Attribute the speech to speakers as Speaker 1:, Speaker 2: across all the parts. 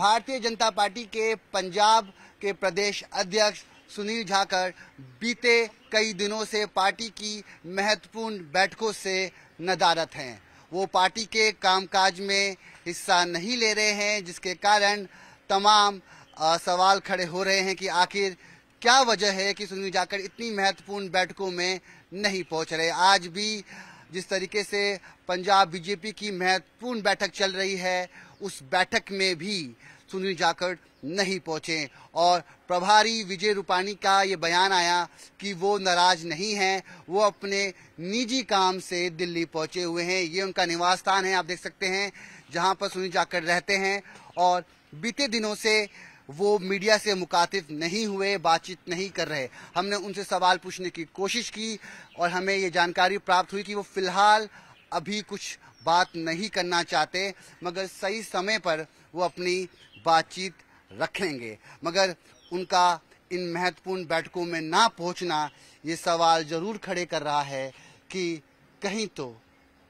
Speaker 1: भारतीय जनता पार्टी के पंजाब के प्रदेश अध्यक्ष सुनील झाकर बीते कई दिनों से पार्टी की महत्वपूर्ण बैठकों से नदारत हैं वो पार्टी के कामकाज में हिस्सा नहीं ले रहे हैं जिसके कारण तमाम आ, सवाल खड़े हो रहे हैं कि आखिर क्या वजह है कि सुनील झाकर इतनी महत्वपूर्ण बैठकों में नहीं पहुंच रहे आज भी जिस तरीके से पंजाब बीजेपी की महत्वपूर्ण बैठक चल रही है उस बैठक में भी सुनील जाखड़ नहीं पहुंचे और प्रभारी विजय रूपाणी का ये बयान आया कि वो नाराज नहीं हैं वो अपने निजी काम से दिल्ली पहुंचे हुए हैं ये उनका निवास स्थान है आप देख सकते हैं जहां पर सुनील जाखड़ रहते हैं और बीते दिनों से वो मीडिया से मुखातिब नहीं हुए बातचीत नहीं कर रहे हमने उनसे सवाल पूछने की कोशिश की और हमें ये जानकारी प्राप्त हुई कि वो फिलहाल अभी कुछ बात नहीं करना चाहते मगर सही समय पर वो अपनी बातचीत रखेंगे मगर उनका इन महत्वपूर्ण बैठकों में ना पहुंचना ये सवाल जरूर खड़े कर रहा है कि कहीं तो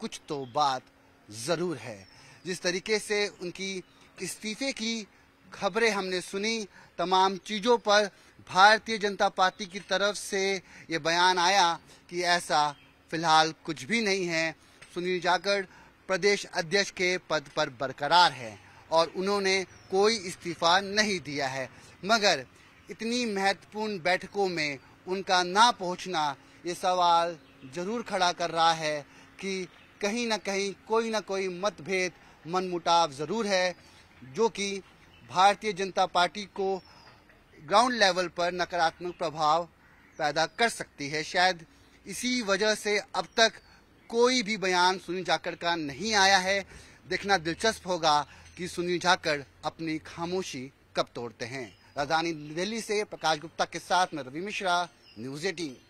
Speaker 1: कुछ तो बात ज़रूर है जिस तरीके से उनकी इस्तीफे की खबरें हमने सुनी तमाम चीज़ों पर भारतीय जनता पार्टी की तरफ से ये बयान आया कि ऐसा फिलहाल कुछ भी नहीं है सुनील जाखड़ प्रदेश अध्यक्ष के पद पर बरकरार है और उन्होंने कोई इस्तीफा नहीं दिया है मगर इतनी महत्वपूर्ण बैठकों में उनका ना पहुंचना ये सवाल जरूर खड़ा कर रहा है कि कहीं ना कहीं कोई ना कोई मतभेद मनमुटाव ज़रूर है जो कि भारतीय जनता पार्टी को ग्राउंड लेवल पर नकारात्मक प्रभाव पैदा कर सकती है शायद इसी वजह से अब तक कोई भी बयान सुनील जाकर का नहीं आया है देखना दिलचस्प होगा कि सुनील जाकर अपनी खामोशी कब तोड़ते हैं राजधानी दिल्ली से प्रकाश गुप्ता के साथ में रवि मिश्रा न्यूज एटीन